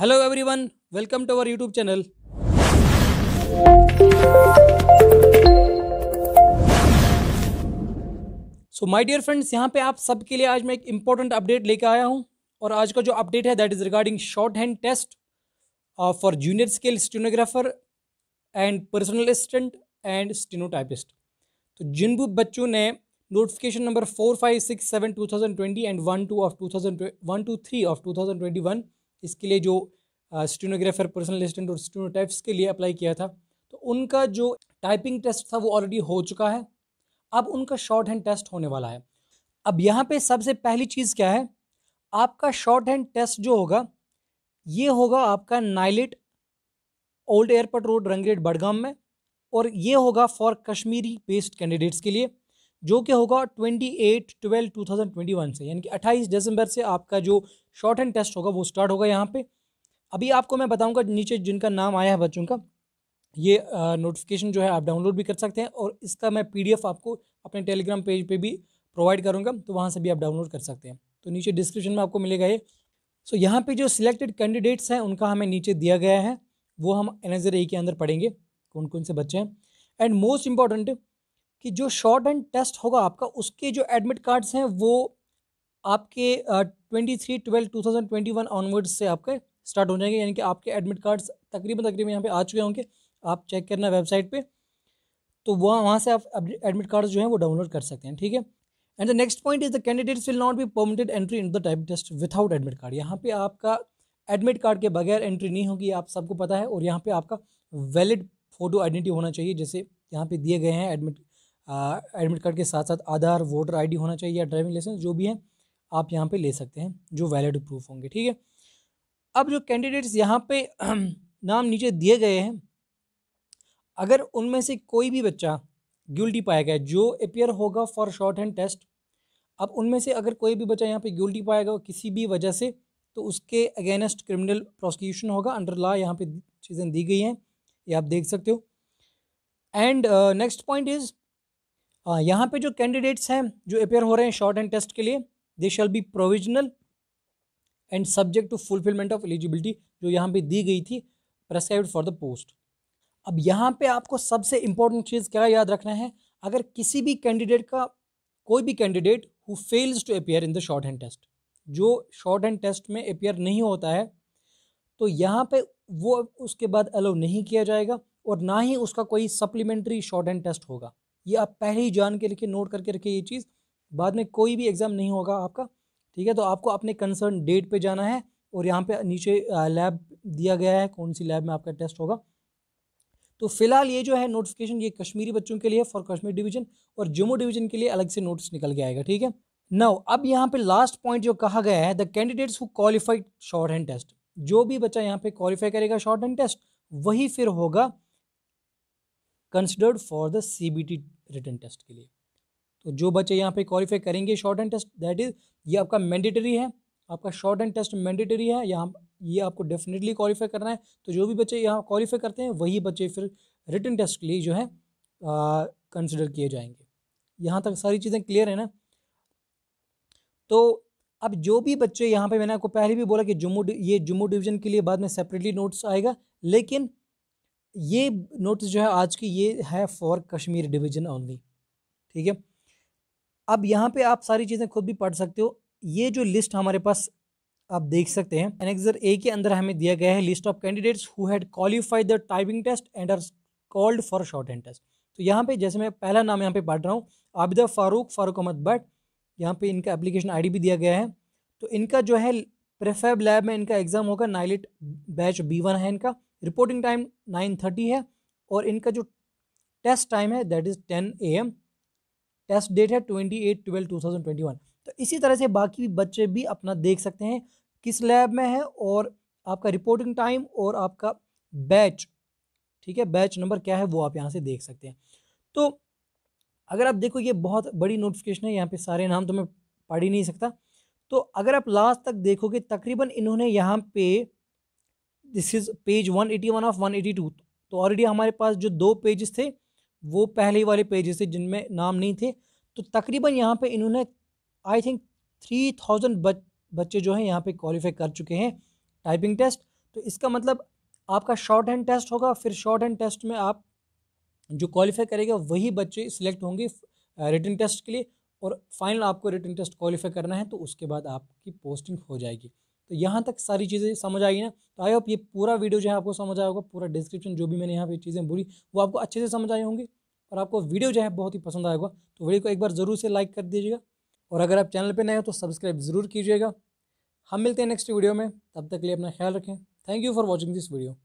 hello everyone welcome to our YouTube channel so my dear friends यहाँ पे आप सबके लिए आज मैं एक इम्पोर्टेंट अपडेट लेकर आया हूँ और आज का जो अपडेट है that is regarding shorthand test for junior scale stenographer and personal assistant and stenotypist तो जिन भी बच्चों ने notification number four five six seven two thousand twenty and one two of two thousand one two three of two thousand twenty one इसके लिए जो stenographer personal assistant और स्टेनोटाइप्स के लिए अप्लाई किया था तो उनका जो टाइपिंग टेस्ट था वो ऑलरेडी हो चुका है अब उनका शॉर्ट हैंड टेस्ट होने वाला है अब यहाँ पे सबसे पहली चीज़ क्या है आपका शॉर्ट हैंड टेस्ट जो होगा ये होगा आपका नाइलेट old airport road Rangreth Budgam में और ये होगा फॉर कश्मीरी बेस्ड कैंडिडेट्स के लिए जो कि होगा 28 12 2021 से यानी कि 28 दिसंबर से आपका जो शॉर्ट एंड टेस्ट होगा वो स्टार्ट होगा यहाँ पे अभी आपको मैं बताऊँगा नीचे जिनका नाम आया है बच्चों का ये नोटिफिकेशन जो है आप डाउनलोड भी कर सकते हैं और इसका मैं पीडीएफ आपको अपने टेलीग्राम पेज पे भी प्रोवाइड करूँगा तो वहाँ से भी आप डाउनलोड कर सकते हैं तो नीचे डिस्क्रिप्शन में आपको मिलेगा ये सो यहाँ पर जो सिलेक्टेड कैंडिडेट्स हैं उनका हमें नीचे दिया गया है वो हम एन के अंदर पढ़ेंगे कौन कौन से बच्चे हैं एंड मोस्ट इम्पॉर्टेंट कि जो शॉर्ट एंड टेस्ट होगा आपका उसके जो एडमिट कार्ड्स हैं वो आपके twenty three twelve two thousand twenty one onwards से आपके स्टार्ट हो जाएंगे यानी कि आपके एडमिट कार्ड्स तकरीबन तकरीबन यहाँ पे आ चुके होंगे आप चेक करना वेबसाइट पे तो वह वहाँ से आप एडमिट कार्ड्स जो हैं वो डाउनलोड कर सकते हैं ठीक है and the next point is the candidates will not be permitted entry in the type test without admit card यहाँ पे आपका एडमिट कार्ड के बगैर एंट्री नहीं होगी आप सबको पता है और यहाँ पे आपका वैलिड फोटो आइडेंटिटी होना चाहिए जैसे यहाँ पे दिए गए हैं एडमिट एडमिट कार्ड के साथ साथ आधार वोटर आईडी होना चाहिए या ड्राइविंग लाइसेंस जो भी है आप यहाँ पे ले सकते हैं जो वैलिड प्रूफ होंगे ठीक है अब जो कैंडिडेट्स यहाँ पे नाम नीचे दिए गए हैं अगर उनमें से कोई भी बच्चा गिल्टी पाया गया जो अपेयर होगा फॉर शॉर्ट हैंड टेस्ट अब उनमें से अगर कोई भी बच्चा यहाँ पे गिल्टी पाया गया किसी भी वजह से तो उसके अगेंस्ट क्रिमिनल प्रोसिक्यूशन होगा अंडर लॉ यहाँ पे चीज़ें दी गई हैं ये आप देख सकते हो एंड नेक्स्ट पॉइंट इज़ हाँ, यहाँ पे जो कैंडिडेट्स हैं जो अपेयर हो रहे हैं शॉर्ट एंड टेस्ट के लिए they shall be provisional and subject to fulfilment of eligibility जो यहाँ पे दी गई थी प्रेस्क्राइब फॉर द पोस्ट अब यहाँ पे आपको सबसे इम्पोर्टेंट चीज़ क्या याद रखना है अगर किसी भी कैंडिडेट का कोई भी candidate who fails to appear in the shorthand test जो शॉर्ट हैंड टेस्ट में अपेयर नहीं होता है तो यहाँ पे वो उसके बाद अलाउ नहीं किया जाएगा और ना ही उसका कोई सप्लीमेंट्री शॉर्ट हैंड टेस्ट होगा ये आप पहले ही जान के रखिए नोट करके रखिए ये चीज़ बाद में कोई भी एग्ज़ाम नहीं होगा आपका ठीक है तो आपको अपने कंसर्न डेट पे जाना है और यहाँ पे नीचे लैब दिया गया है कौन सी लैब में आपका टेस्ट होगा तो फिलहाल ये जो है नोटिफिकेशन ये कश्मीरी बच्चों के लिए फॉर कश्मीर डिवीजन और जम्मू डिवीजन के लिए अलग से नोट्स निकल के आएगा ठीक है नौ अब यहाँ पे लास्ट पॉइंट जो कहा गया है the candidates who qualified shorthand test जो भी बच्चा यहाँ पे क्वालिफाई करेगा शॉर्ट हैंड टेस्ट वही फिर होगा considered for the C B T return test के लिए तो जो बच्चे यहाँ पे क्वालिफाई करेंगे shorthand test that is ये आपका मैंडेटरी है आपका शॉर्ट एंड टेस्ट मैंडेटरी है यहाँ ये आपको डेफिनेटली क्वालिफाई करना है तो जो भी बच्चे यहाँ क्वालिफाई करते हैं वही बच्चे फिर रिटर्न टेस्ट के लिए जो है कंसिडर किए जाएंगे यहाँ तक सारी चीज़ें क्लियर है ना तो अब जो भी बच्चे यहाँ पे मैंने आपको पहले भी बोला कि जम्मू ये जम्मू डिवीज़न के लिए बाद में सेपरेटली नोट्स आएगा लेकिन ये नोटिस जो है आज की ये है फॉर कश्मीर डिवीजन ओनली ठीक है अब यहाँ पे आप सारी चीज़ें खुद भी पढ़ सकते हो ये जो लिस्ट हमारे पास आप देख सकते हैं एनेक्जर ए के अंदर हमें दिया गया है list of candidates who had qualified the typing test and are called for shorthand test तो यहाँ पे जैसे मैं पहला नाम यहाँ पे पढ़ रहा हूँ आबिदा फारूक फारूक अहमद बट यहाँ पे इनका एप्लीकेशन आईडी भी दिया गया है तो इनका जो है प्रेफेब लैब में इनका एग्ज़ाम होगा नाइलेट बैच बी वन है इनका रिपोर्टिंग टाइम नाइन थर्टी है और इनका जो टेस्ट टाइम है that is ten A M test date है twenty eight twelve two thousand twenty one तो इसी तरह से बाकी बच्चे भी अपना देख सकते हैं किस लैब में है और आपका रिपोर्टिंग टाइम और आपका बैच ठीक है बैच नंबर क्या है वो आप यहाँ से देख सकते हैं तो अगर आप देखो ये बहुत बड़ी नोटिफिकेशन है यहाँ पे सारे नाम तो मैं पढ़ ही नहीं सकता तो अगर आप लास्ट तक देखोगे तकरीबन इन्होंने यहाँ पे दिस इज़ पेज 181 ऑफ 182 तो ऑलरेडी हमारे पास जो दो पेजेस थे वो पहले वाले पेजेस थे जिनमें नाम नहीं थे तो तकरीबन यहाँ पे इन्होंने आई थिंक थ्री थाउजेंड बच, बच्चे जो हैं यहाँ पे क्वालिफाई कर चुके हैं टाइपिंग टेस्ट तो इसका मतलब आपका शॉर्ट हैंड टेस्ट होगा फिर शॉर्ट हैंड टेस्ट में आप जो क्वालिफाई करेगा वही बच्चे सिलेक्ट होंगे रिटर्न टेस्ट के लिए और फाइनल आपको रिटर्न टेस्ट क्वालिफाई करना है तो उसके बाद आपकी पोस्टिंग हो जाएगी तो यहाँ तक सारी चीज़ें समझ आई ना तो आई होप ये पूरा वीडियो जो है आपको समझ आया होगा पूरा डिस्क्रिप्शन जो भी मैंने यहाँ पे चीज़ें बोली वो आपको अच्छे से समझ आई होंगी और आपको वीडियो जो है बहुत ही पसंद आएगा तो वीडियो को एक बार ज़रूर से लाइक कर दीजिएगा और अगर आप चैनल पर नए हो तो सब्सक्राइब ज़रूर कीजिएगा हम मिलते हैं नेक्स्ट वीडियो में तब तक लिए अपना ख्याल रखें thank you for watching this video